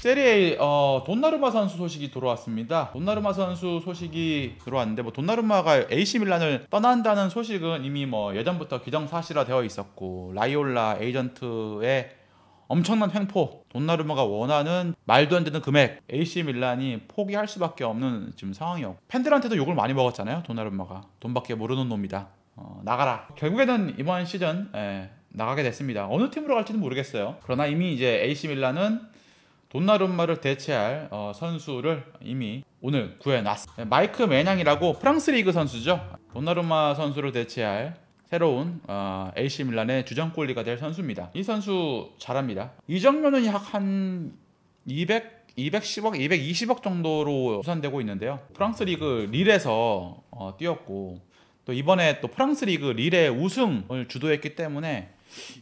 세리에 어, 돈나르마 선수 소식이 들어왔습니다. 돈나르마 선수 소식이 들어왔는데 뭐돈나르마가 AC 밀란을 떠난다는 소식은 이미 뭐 예전부터 기정사실화 되어 있었고 라이올라 에이전트의 엄청난 횡포, 돈나르마가 원하는 말도 안 되는 금액, AC 밀란이 포기할 수밖에 없는 지금 상황이었고 팬들한테도 욕을 많이 먹었잖아요. 돈나르마가 돈밖에 모르는 놈이다. 어, 나가라. 결국에는 이번 시즌 에, 예, 나가게 됐습니다. 어느 팀으로 갈지는 모르겠어요. 그러나 이미 이제 AC 밀란은 돈나룸마를 대체할 어, 선수를 이미 오늘 구해놨습니다. 마이크 매냥이라고 프랑스 리그 선수죠. 돈나룸마 선수를 대체할 새로운 어, AC 밀란의 주전골리가 될 선수입니다. 이 선수 잘합니다. 이 정면은 약한 200, 210억, 220억 정도로 추산되고 있는데요. 프랑스 리그 릴에서 어, 뛰었고 또 이번에 또 프랑스 리그 릴의 우승을 주도했기 때문에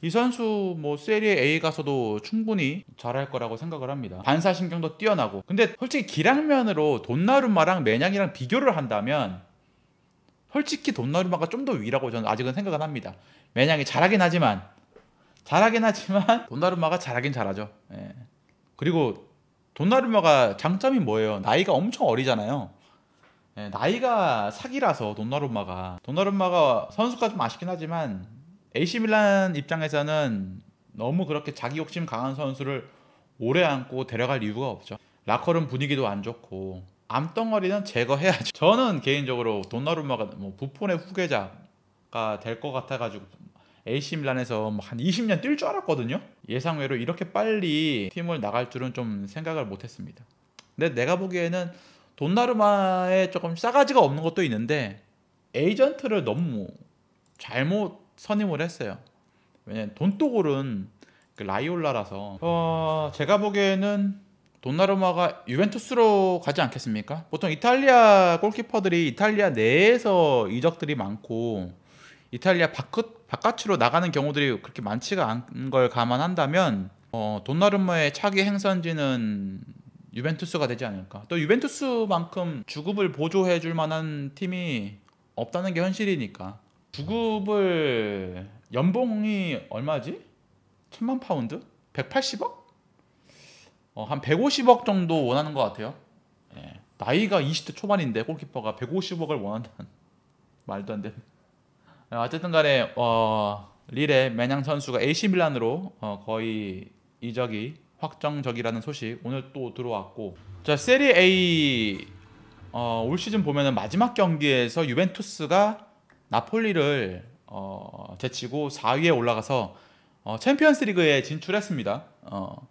이 선수 뭐 세리에 A 가서도 충분히 잘할 거라고 생각을 합니다. 반사신경도 뛰어나고 근데 솔직히 기량면으로 돈나루마랑 매냥이랑 비교를 한다면 솔직히 돈나루마가 좀 더 위라고 저는 아직은 생각을 합니다. 매냥이 잘하긴 하지만 잘하긴 하지만 돈나루마가 잘하긴 잘하죠. 예. 그리고 돈나루마가 장점이 뭐예요? 나이가 엄청 어리잖아요. 예, 나이가 사기라서 돈나루마가 돈나루마가 선수가 좀 아쉽긴 하지만 AC 밀란 입장에서는 너무 그렇게 자기 욕심 강한 선수를 오래 안고 데려갈 이유가 없죠. 라커룸 분위기도 안 좋고 암덩어리는 제거해야죠. 저는 개인적으로 돈나루마가 뭐 부폰의 후계자가 될 것 같아가지고 AC 밀란에서 뭐 한 20년 뛸 줄 알았거든요. 예상외로 이렇게 빨리 팀을 나갈 줄은 좀 생각을 못했습니다. 근데 내가 보기에는 돈나루마에 조금 싸가지가 없는 것도 있는데 에이전트를 너무 잘못 선임을 했어요. 왜냐면 돈독골은 그 라이올라라서 어, 제가 보기에는 돈나루마가 유벤투스로 가지 않겠습니까? 보통 이탈리아 골키퍼들이 이탈리아 내에서 이적들이 많고 이탈리아 바깥, 바깥으로 나가는 경우들이 그렇게 많지가 않은 걸 감안한다면 어, 돈나루마의 차기 행선지는 유벤투스가 되지 않을까. 또 유벤투스만큼 주급을 보조해 줄 만한 팀이 없다는 게 현실이니까. 구급을 연봉이 얼마지? 천만 파운드? 180억? 어, 한 150억 정도 원하는 것 같아요. 예. 나이가 20대 초반인데 골키퍼가 150억을 원한다는 말도 안 되는. 아, 어쨌든 간에 어, 릴의 맨양 선수가 AC 밀란으로 어, 거의 이적이 확정적이라는 소식 오늘 또 들어왔고 자 세리 A 어, 올 시즌 보면은 마지막 경기에서 유벤투스가 나폴리를 어, 제치고 4위에 올라가서 어, 챔피언스리그에 진출했습니다. 어,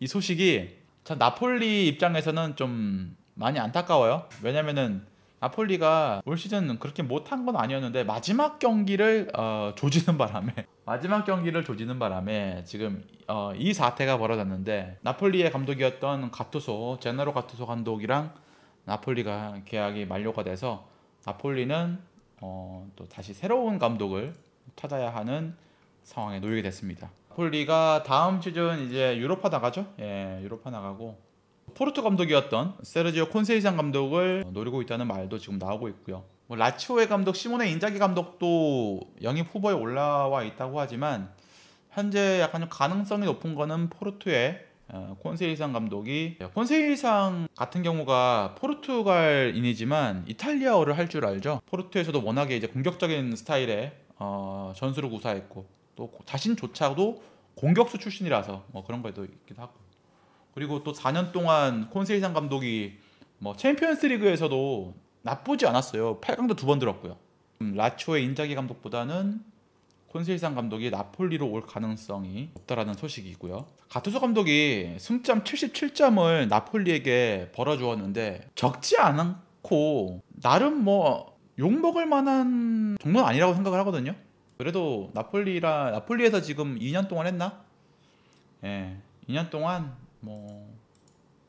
이 소식이 참 나폴리 입장에서는 좀 많이 안타까워요. 왜냐면은 나폴리가 올 시즌 그렇게 못한 건 아니었는데 마지막 경기를 어, 조지는 바람에 마지막 경기를 조지는 바람에 지금 어, 이 사태가 벌어졌는데 나폴리의 감독이었던 가투소 제나로 가투소 감독이랑 나폴리가 계약이 만료가 돼서 나폴리는 어, 또 다시 새로운 감독을 찾아야 하는 상황에 놓이게 됐습니다. 폴리가 다음 시즌 이제 유로파 나가죠? 예, 유로파 나가고 포르투 감독이었던 세르지오 콘세이상 감독을 노리고 있다는 말도 지금 나오고 있고요. 뭐 라치오의 감독 시모네 인자기 감독도 영입 후보에 올라와 있다고 하지만 현재 약간 좀 가능성이 높은 거는 포르투의 어, 콘세이상 감독이 콘세이상 같은 경우가 포르투갈인이지만 이탈리아어를 할 줄 알죠. 포르투에서도 워낙에 이제 공격적인 스타일의 어, 전술을 구사했고 또 자신조차도 공격수 출신이라서 뭐 그런 거에도 있기도 하고 그리고 또 4년 동안 콘세이상 감독이 뭐 챔피언스리그에서도 나쁘지 않았어요. 8강도 두 번 들었고요. 음, 라초의 인자기 감독보다는 콘세이상 감독이 나폴리로 올 가능성이 없다라는 소식이고요. 가투소 감독이 승점 77점을 나폴리에게 벌어주었는데 적지 않고 나름 뭐 욕먹을 만한 정도는 아니라고 생각을 하거든요. 그래도 나폴리라 나폴리에서 지금 2년 동안 했나? 예, 2년 동안 뭐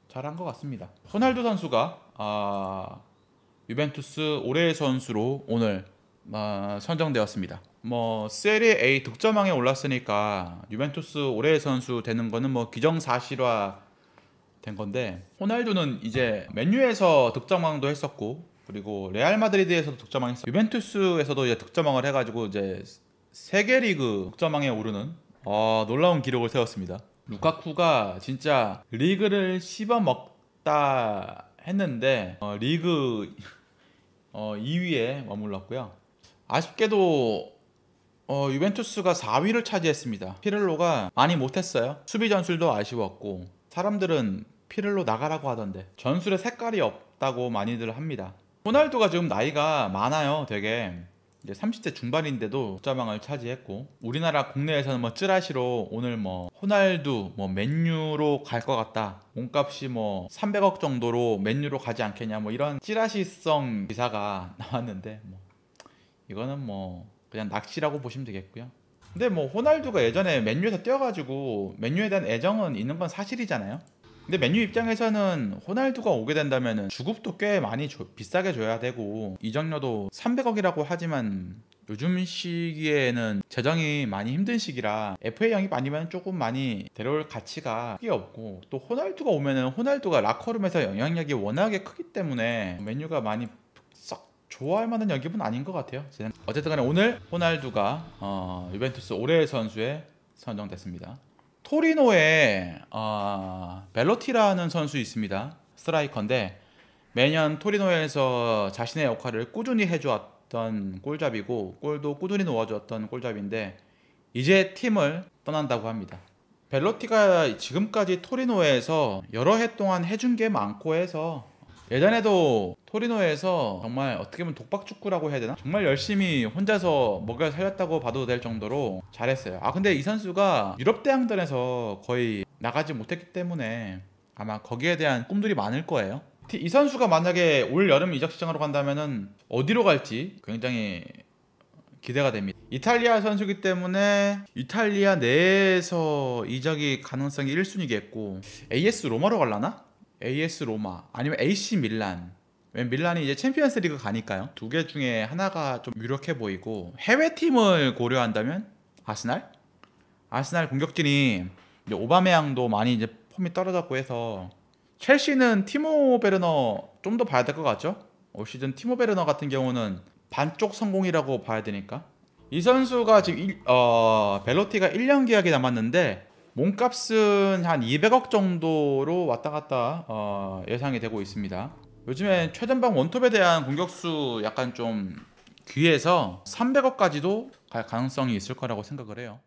잘한 것 같습니다. 호날두 선수가 아, 유벤투스 올해의 선수로 오늘 아, 선정되었습니다. 뭐 세리에 A 득점왕에 올랐으니까 유벤투스 올해의 선수 되는 거는 뭐 기정사실화 된 건데 호날두는 이제 맨유에서 득점왕도 했었고 그리고 레알 마드리드에서도 득점왕 했어 유벤투스에서도 이제 득점왕을 해가지고 이제 세계 리그 득점왕에 오르는 어, 놀라운 기록을 세웠습니다. 루카쿠가 진짜 리그를 씹어 먹다 했는데 어, 리그 어, 2위에 머물렀고요. 아쉽게도 어, 유벤투스가 4위를 차지했습니다. 피를로가 많이 못했어요. 수비 전술도 아쉬웠고 사람들은 피를로 나가라고 하던데 전술에 색깔이 없다고 많이들 합니다. 호날두가 지금 나이가 많아요. 되게 이제 30대 중반인데도 득점왕을 차지했고 우리나라 국내에서는 뭐찌라시로 오늘 뭐 호날두 뭐 맨유로 갈 것 같다 몸값이 뭐 300억 정도로 맨유로 가지 않겠냐 뭐 이런 찌라시성 기사가 나왔는데 뭐 이거는 뭐 그냥 낚시라고 보시면 되겠고요. 근데 뭐 호날두가 예전에 맨유에서 뛰어가지고 맨유에 대한 애정은 있는 건 사실이잖아요. 근데 맨유 입장에서는 호날두가 오게 된다면 주급도 꽤 많이 조, 비싸게 줘야 되고 이적료도 300억이라고 하지만 요즘 시기에는 재정이 많이 힘든 시기라 FA 영입 아니면 조금 많이 데려올 가치가 크게 없고 또 호날두가 오면은 호날두가 라커룸에서 영향력이 워낙에 크기 때문에 맨유가 많이 썩 좋아할 만한 연기은 아닌 것 같아요 어쨌든 간에 오늘 호날두가 어, 유벤투스 올해의 선수에 선정됐습니다 토리노에 어, 벨로티라는 선수 있습니다 스트라이커인데 매년 토리노에서 자신의 역할을 꾸준히 해주었던 골잡이고 골도 꾸준히 놓아주었던 골잡인데 이제 팀을 떠난다고 합니다 벨로티가 지금까지 토리노에서 여러 해 동안 해준 게 많고 해서 예전에도 토리노에서 정말 어떻게 보면 독박축구라고 해야 되나? 정말 열심히 혼자서 먹여 살렸다고 봐도 될 정도로 잘했어요. 아 근데 이 선수가 유럽 대항전에서 거의 나가지 못했기 때문에 아마 거기에 대한 꿈들이 많을 거예요. 이 선수가 만약에 올 여름 이적 시장으로 간다면 어디로 갈지 굉장히 기대가 됩니다. 이탈리아 선수기 때문에 이탈리아 내에서 이적이 가능성이 1순위겠고 AS 로마로 갈라나? AS 로마 아니면 AC 밀란 왜 밀란이 이제 챔피언스리그 가니까요. 두 개 중에 하나가 좀 유력해 보이고 해외 팀을 고려한다면 아스날. 아스날 공격진이 이제 오바메양도 많이 이제 폼이 떨어졌고 해서 첼시는 티모 베르너 좀 더 봐야 될 것 같죠? 올 시즌 티모 베르너 같은 경우는 반쪽 성공이라고 봐야 되니까 이 선수가 지금 일, 어, 벨로티가 1년 계약이 남았는데 몸값은 한 200억 정도로 왔다 갔다 어, 예상이 되고 있습니다. 요즘에 최전방 원톱에 대한 공격수 약간 좀 귀해서 300억까지도 갈 가능성이 있을 거라고 생각을 해요.